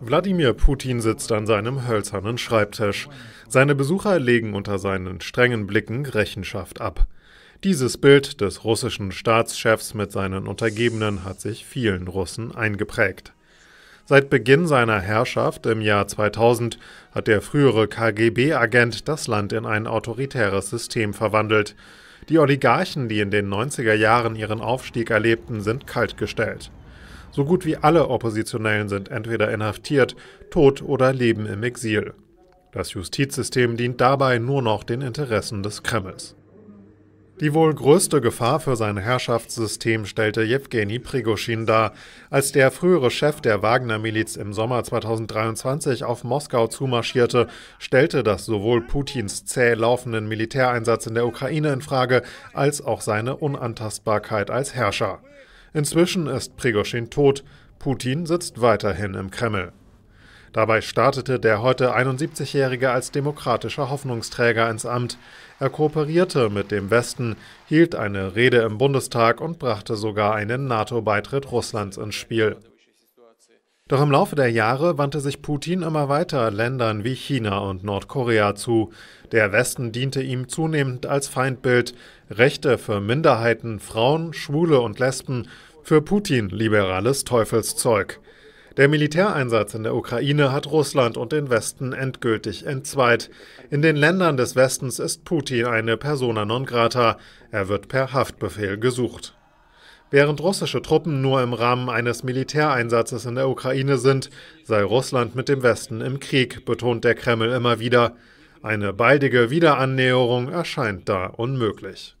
Wladimir Putin sitzt an seinem hölzernen Schreibtisch. Seine Besucher legen unter seinen strengen Blicken Rechenschaft ab. Dieses Bild des russischen Staatschefs mit seinen Untergebenen hat sich vielen Russen eingeprägt. Seit Beginn seiner Herrschaft im Jahr 2000 hat der frühere KGB-Agent das Land in ein autoritäres System verwandelt. Die Oligarchen, die in den 90er Jahren ihren Aufstieg erlebten, sind kaltgestellt. So gut wie alle Oppositionellen sind entweder inhaftiert, tot oder leben im Exil. Das Justizsystem dient dabei nur noch den Interessen des Kremls. Die wohl größte Gefahr für sein Herrschaftssystem stellte Jewgeni Prigoschin dar. Als der frühere Chef der Wagner-Miliz im Sommer 2023 auf Moskau zumarschierte, stellte das sowohl Putins zäh laufenden Militäreinsatz in der Ukraine in Frage, als auch seine Unantastbarkeit als Herrscher. Inzwischen ist Prigoschin tot, Putin sitzt weiterhin im Kreml. Dabei startete der heute 71-Jährige als demokratischer Hoffnungsträger ins Amt. Er kooperierte mit dem Westen, hielt eine Rede im Bundestag und brachte sogar einen NATO-Beitritt Russlands ins Spiel. Doch im Laufe der Jahre wandte sich Putin immer weiter Ländern wie China und Nordkorea zu. Der Westen diente ihm zunehmend als Feindbild. Rechte für Minderheiten, Frauen, Schwule und Lesben, für Putin liberales Teufelszeug. Der Militäreinsatz in der Ukraine hat Russland und den Westen endgültig entzweit. In den Ländern des Westens ist Putin eine persona non grata. Er wird per Haftbefehl gesucht. Während russische Truppen nur im Rahmen eines Militäreinsatzes in der Ukraine sind, sei Russland mit dem Westen im Krieg, betont der Kreml immer wieder. Eine baldige Wiederannäherung erscheint da unmöglich.